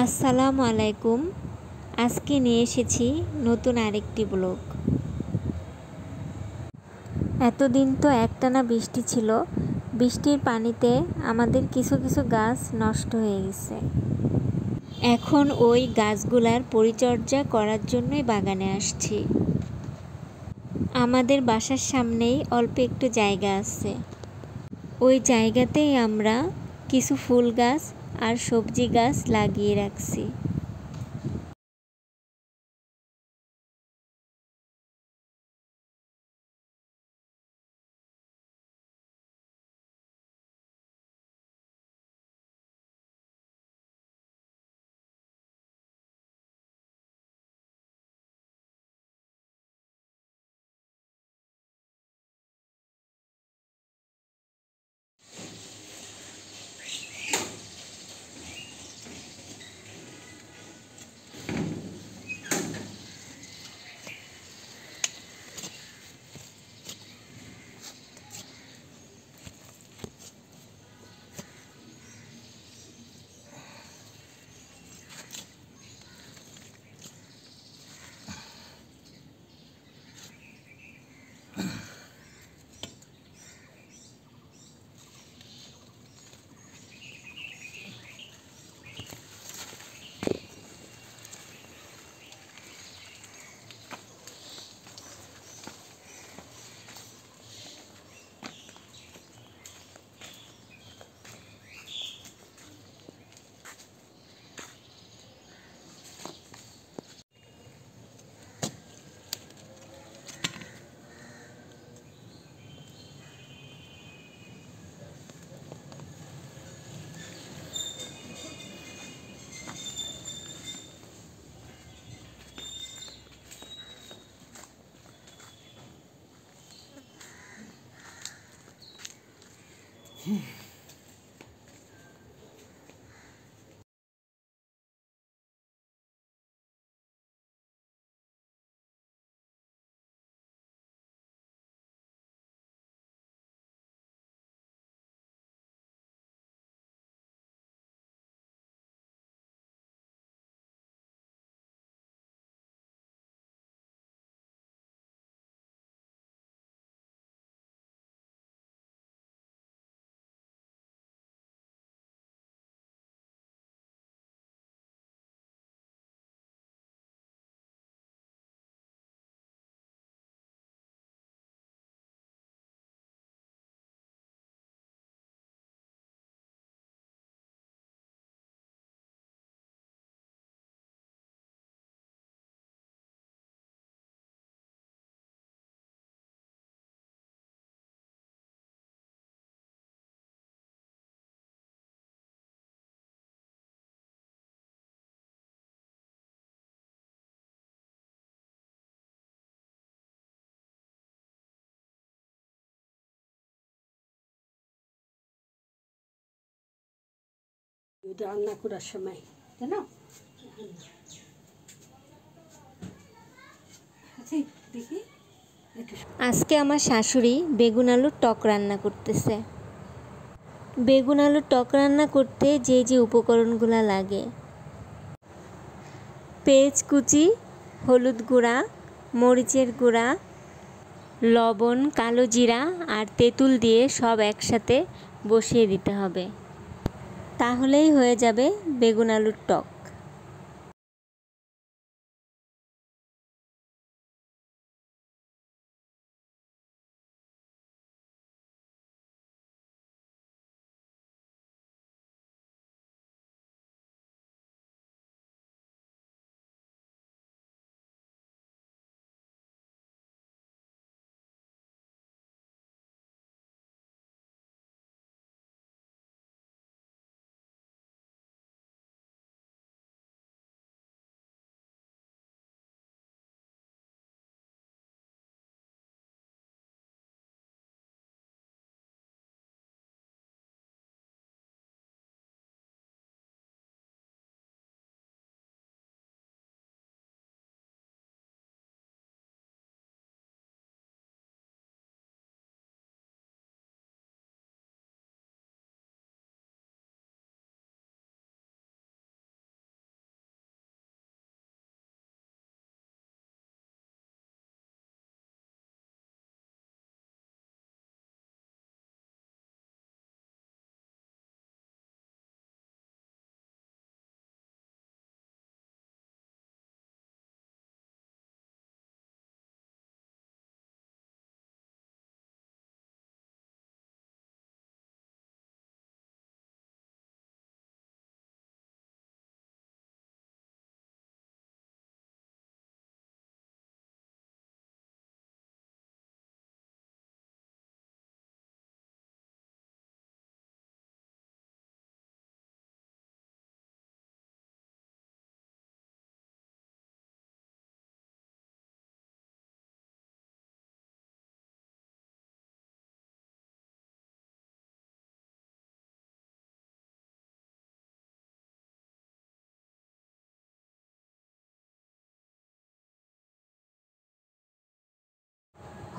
আসসালামু আলাইকুম আজকে নিয়ে এসেছি নতুন আরেকটি ব্লগ এতদিন তো একটানা বৃষ্টি ছিল বৃষ্টির পানিতে আমাদের কিছু কিছু গাছ নষ্ট হয়ে গেছে এখন ওই গাছগুলার পরিচর্যা করার জন্যই বাগানে আসছি আমাদের বাসার সামনেই অল্প একটু জায়গা আছে ওই জায়গাতেই আমরা কিছু ফুল গাছ আর সবজি গাছ লাগিয়ে রাখছি Hmm. রান্না করার সময় না আচ্ছা, আজকে আমার শাশুড়ি বেগুন আলুর টক রান্না করতেছে বেগুন আলুর টক রান্না করতে যে যে উপকরণগুলো লাগে পেঁয়াজ কুচি হলুদ গুঁড়া মরিচের গুঁড়া লবণ কালো জিরা আর তেঁতুল দিয়ে সব একসাথে বসিয়ে দিতে হবে তাহলেই হয়ে যাবে বেগুন আলুর টক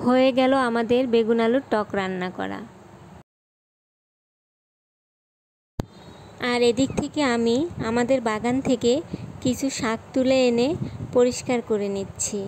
হয়ে গেল আমাদের বেগুন আলুর টক রান্না করা আর এদিক থেকে আমি আমাদের বাগান থেকে কিছু শাক তুলে এনে পরিষ্কার করে নিচ্ছি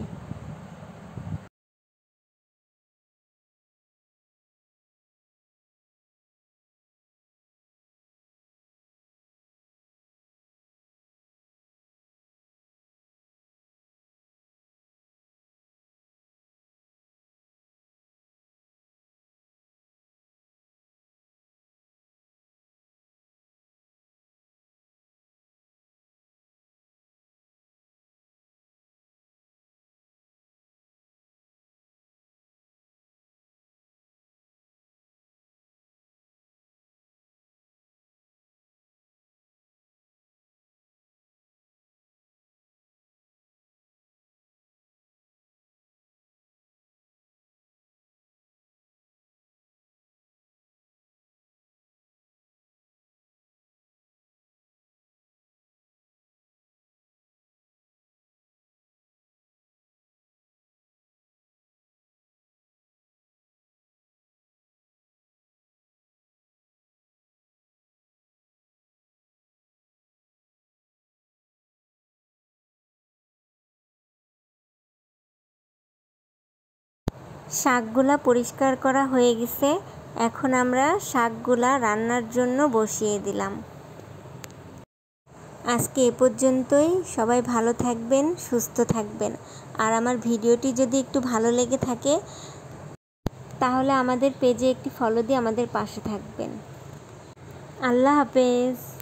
শাকগুলা পরিষ্কার করা হয়ে গেছে এখন আমরা শাকগুলা রান্নার জন্য বসিয়ে দিলাম আজকে এ পর্যন্তই সবাই ভালো থাকবেন সুস্থ থাকবেন আর আমার ভিডিওটি যদি একটু ভালো লেগে থাকে তাহলে আমাদের পেজে একটি ফলো দিয়ে আমাদের পাশে থাকবেন আল্লাহ হাফেজ